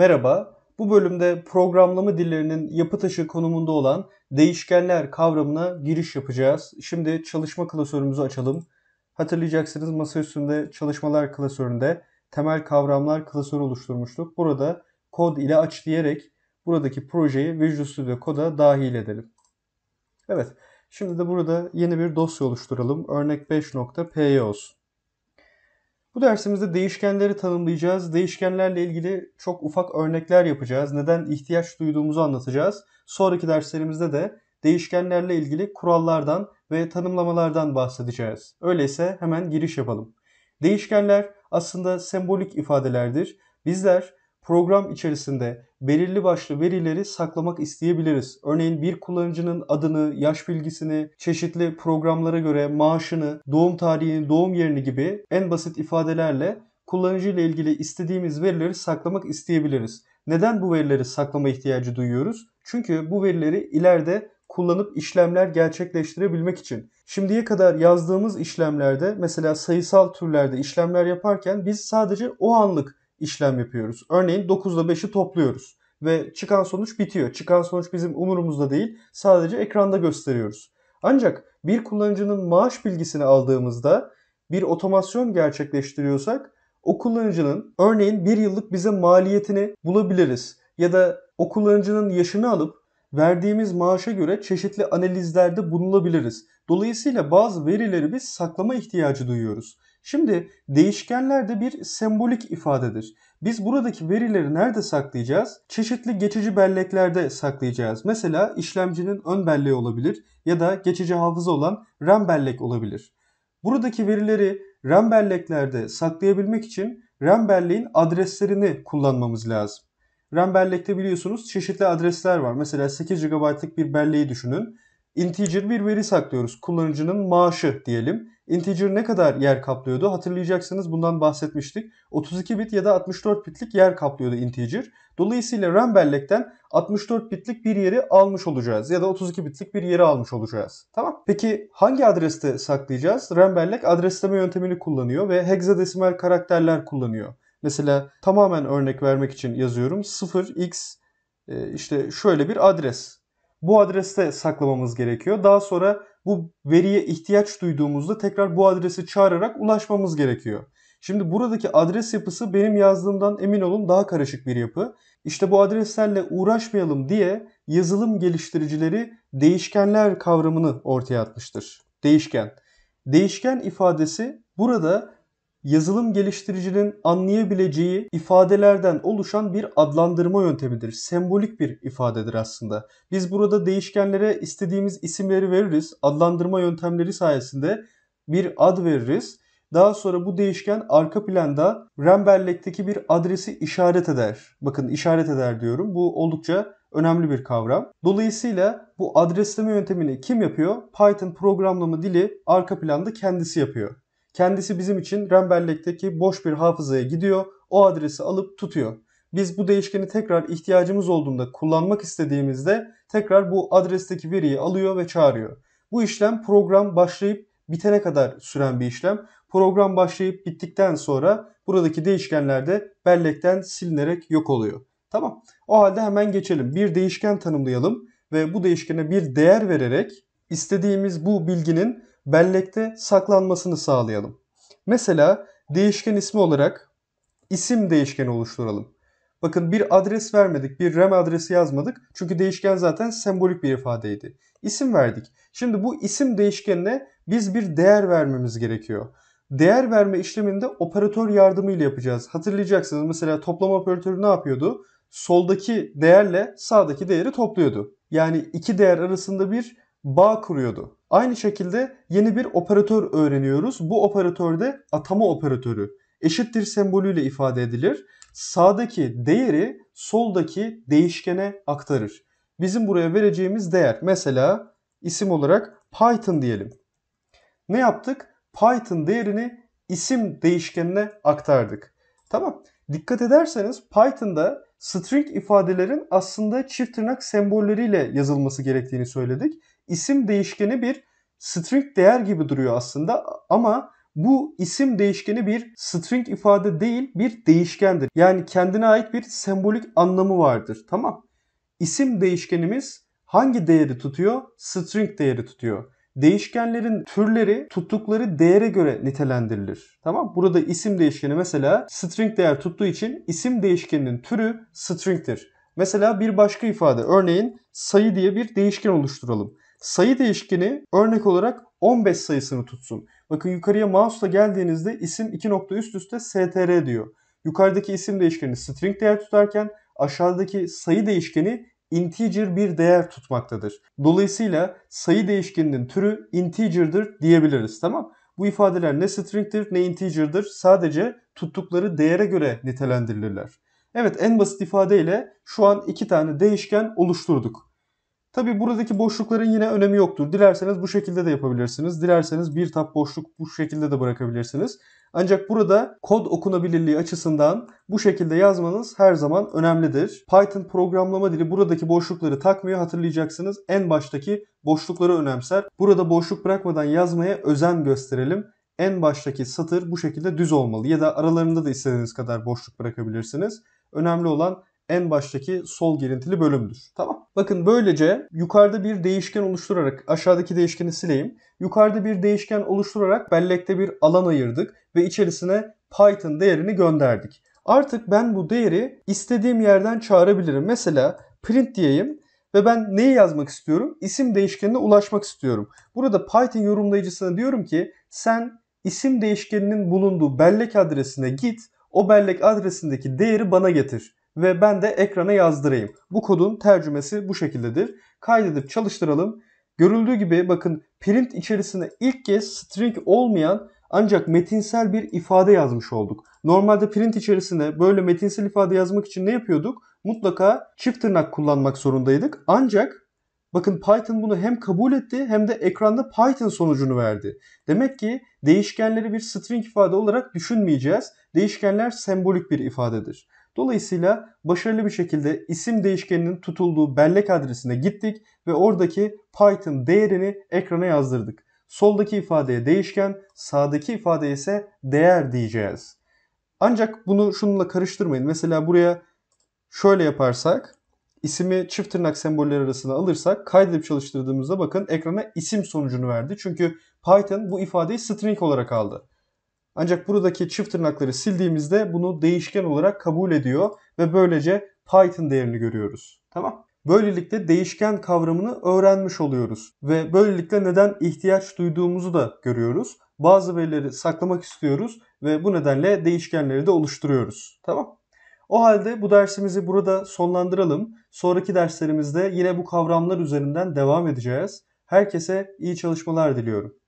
Merhaba, bu bölümde programlama dillerinin yapı taşı konumunda olan değişkenler kavramına giriş yapacağız. Şimdi çalışma klasörümüzü açalım. Hatırlayacaksınız masa üstünde çalışmalar klasöründe temel kavramlar klasörü oluşturmuştuk. Burada kod ile aç diyerek buradaki projeyi Visual Studio Code'a dahil edelim. Evet, şimdi de burada yeni bir dosya oluşturalım. Örnek 5.py olsun. Bu dersimizde değişkenleri tanımlayacağız. Değişkenlerle ilgili çok ufak örnekler yapacağız. Neden ihtiyaç duyduğumuzu anlatacağız. Sonraki derslerimizde de değişkenlerle ilgili kurallardan ve tanımlamalardan bahsedeceğiz. Öyleyse hemen giriş yapalım. Değişkenler aslında sembolik ifadelerdir. Bizler program içerisinde belirli başlı verileri saklamak isteyebiliriz. Örneğin bir kullanıcının adını, yaş bilgisini, çeşitli programlara göre maaşını, doğum tarihini, doğum yerini gibi en basit ifadelerle kullanıcı ile ilgili istediğimiz verileri saklamak isteyebiliriz. Neden bu verileri saklama ihtiyacı duyuyoruz? Çünkü bu verileri ileride kullanıp işlemler gerçekleştirebilmek için. Şimdiye kadar yazdığımız işlemlerde mesela sayısal türlerde işlemler yaparken biz sadece o anlık işlem yapıyoruz. Örneğin 9 ile 5'i topluyoruz ve çıkan sonuç bitiyor. Çıkan sonuç bizim umurumuzda değil, sadece ekranda gösteriyoruz. Ancak bir kullanıcının maaş bilgisini aldığımızda bir otomasyon gerçekleştiriyorsak o kullanıcının örneğin bir yıllık bize maliyetini bulabiliriz. Ya da o kullanıcının yaşını alıp verdiğimiz maaşa göre çeşitli analizlerde bulunabiliriz. Dolayısıyla bazı verileri biz saklama ihtiyacı duyuyoruz. Şimdi değişkenler de bir sembolik ifadedir. Biz buradaki verileri nerede saklayacağız? Çeşitli geçici belleklerde saklayacağız. Mesela işlemcinin ön belleği olabilir ya da geçici hafıza olan RAM bellek olabilir. Buradaki verileri RAM belleklerde saklayabilmek için RAM belleğin adreslerini kullanmamız lazım. RAM bellekte biliyorsunuz çeşitli adresler var. Mesela 8 GB'lık bir belleği düşünün. Integer bir veri saklıyoruz. Kullanıcının maaşı diyelim. Integer ne kadar yer kaplıyordu? Hatırlayacaksınız bundan bahsetmiştik. 32 bit ya da 64 bitlik yer kaplıyordu integer. Dolayısıyla RAM bellekten 64 bitlik bir yeri almış olacağız ya da 32 bitlik bir yeri almış olacağız. Tamam. Peki hangi adreste saklayacağız? RAM bellek adresleme yöntemini kullanıyor ve hexadesimal karakterler kullanıyor. Mesela tamamen örnek vermek için yazıyorum 0x e, işte şöyle bir adres. Bu adreste saklamamız gerekiyor. Daha sonra bu veriye ihtiyaç duyduğumuzda tekrar bu adresi çağırarak ulaşmamız gerekiyor. Şimdi buradaki adres yapısı benim yazdığımdan emin olun daha karışık bir yapı. İşte bu adreslerle uğraşmayalım diye yazılım geliştiricileri değişkenler kavramını ortaya atmıştır. Değişken. Değişken ifadesi burada yazılım geliştiricinin anlayabileceği ifadelerden oluşan bir adlandırma yöntemidir. Sembolik bir ifadedir aslında. Biz burada değişkenlere istediğimiz isimleri veririz. Adlandırma yöntemleri sayesinde bir ad veririz. Daha sonra bu değişken arka planda RAM bellekteki bir adresi işaret eder. Bakın işaret eder diyorum. Bu oldukça önemli bir kavram. Dolayısıyla bu adresleme yöntemini kim yapıyor? Python programlama dili arka planda kendisi yapıyor. Kendisi bizim için RAM bellekteki boş bir hafızaya gidiyor. O adresi alıp tutuyor. Biz bu değişkeni tekrar ihtiyacımız olduğunda kullanmak istediğimizde tekrar bu adresteki veriyi alıyor ve çağırıyor. Bu işlem program başlayıp bitene kadar süren bir işlem. Program başlayıp bittikten sonra buradaki değişkenler de bellekten silinerek yok oluyor. Tamam. O halde hemen geçelim. Bir değişken tanımlayalım ve bu değişkene bir değer vererek istediğimiz bu bilginin bellekte saklanmasını sağlayalım. Mesela değişken ismi olarak isim değişkeni oluşturalım. Bakın bir adres vermedik, bir RAM adresi yazmadık. Çünkü değişken zaten sembolik bir ifadeydi. İsim verdik. Şimdi bu isim değişkenine biz bir değer vermemiz gerekiyor. Değer verme işleminde operatör yardımıyla yapacağız. Hatırlayacaksınız mesela toplama operatörü ne yapıyordu? Soldaki değerle sağdaki değeri topluyordu. Yani iki değer arasında bir bağ kuruyordu. Aynı şekilde yeni bir operatör öğreniyoruz. Bu operatör de atama operatörü. Eşittir sembolüyle ifade edilir. Sağdaki değeri soldaki değişkene aktarır. Bizim buraya vereceğimiz değer mesela isim olarak Python diyelim. Ne yaptık? Python değerini isim değişkenine aktardık. Tamam. Dikkat ederseniz Python'da string ifadelerin aslında çift tırnak sembolleriyle yazılması gerektiğini söyledik isim değişkeni bir string değer gibi duruyor aslında ama bu isim değişkeni bir string ifade değil bir değişkendir. Yani kendine ait bir sembolik anlamı vardır. Tamam. İsim değişkenimiz hangi değeri tutuyor? String değeri tutuyor. Değişkenlerin türleri tuttukları değere göre nitelendirilir. Tamam Burada isim değişkeni mesela string değer tuttuğu için isim değişkeninin türü string'tir. Mesela bir başka ifade örneğin sayı diye bir değişken oluşturalım sayı değişkeni örnek olarak 15 sayısını tutsun. Bakın yukarıya mouse'la geldiğinizde isim 2 nokta üst üste str diyor. Yukarıdaki isim değişkeni string değer tutarken aşağıdaki sayı değişkeni integer bir değer tutmaktadır. Dolayısıyla sayı değişkeninin türü integer'dır diyebiliriz tamam bu ifadeler ne stringdir ne integer'dır. Sadece tuttukları değere göre nitelendirilirler. Evet en basit ifadeyle şu an iki tane değişken oluşturduk. Tabi buradaki boşlukların yine önemi yoktur. Dilerseniz bu şekilde de yapabilirsiniz. Dilerseniz bir tab boşluk bu şekilde de bırakabilirsiniz. Ancak burada kod okunabilirliği açısından bu şekilde yazmanız her zaman önemlidir. Python programlama dili buradaki boşlukları takmıyor hatırlayacaksınız. En baştaki boşlukları önemser. Burada boşluk bırakmadan yazmaya özen gösterelim en baştaki satır bu şekilde düz olmalı ya da aralarında da istediğiniz kadar boşluk bırakabilirsiniz. Önemli olan en baştaki sol girintili bölümdür. Tamam. Bakın böylece yukarıda bir değişken oluşturarak aşağıdaki değişkeni sileyim. Yukarıda bir değişken oluşturarak bellekte bir alan ayırdık ve içerisine Python değerini gönderdik. Artık ben bu değeri istediğim yerden çağırabilirim. Mesela print diyeyim ve ben neyi yazmak istiyorum? İsim değişkenine ulaşmak istiyorum. Burada Python yorumlayıcısına diyorum ki sen isim değişkeninin bulunduğu bellek adresine git, o bellek adresindeki değeri bana getir ve ben de ekrana yazdırayım. Bu kodun tercümesi bu şekildedir. Kaydedip çalıştıralım. Görüldüğü gibi bakın print içerisine ilk kez string olmayan ancak metinsel bir ifade yazmış olduk. Normalde print içerisine böyle metinsel ifade yazmak için ne yapıyorduk? Mutlaka çift tırnak kullanmak zorundaydık. Ancak bakın Python bunu hem kabul etti hem de ekranda Python sonucunu verdi. Demek ki değişkenleri bir string ifade olarak düşünmeyeceğiz. Değişkenler sembolik bir ifadedir. Dolayısıyla başarılı bir şekilde isim değişkeninin tutulduğu bellek adresine gittik ve oradaki Python değerini ekrana yazdırdık. Soldaki ifadeye değişken, sağdaki ifadeye ise değer diyeceğiz. Ancak bunu şununla karıştırmayın. Mesela buraya şöyle yaparsak isimi çift tırnak sembolleri arasına alırsak kaydedip çalıştırdığımızda bakın ekrana isim sonucunu verdi. Çünkü Python bu ifadeyi string olarak aldı. Ancak buradaki çift tırnakları sildiğimizde bunu değişken olarak kabul ediyor ve böylece Python değerini görüyoruz. Tamam. Böylelikle değişken kavramını öğrenmiş oluyoruz ve böylelikle neden ihtiyaç duyduğumuzu da görüyoruz. Bazı verileri saklamak istiyoruz ve bu nedenle değişkenleri de oluşturuyoruz. Tamam. O halde bu dersimizi burada sonlandıralım. Sonraki derslerimizde yine bu kavramlar üzerinden devam edeceğiz. Herkese iyi çalışmalar diliyorum.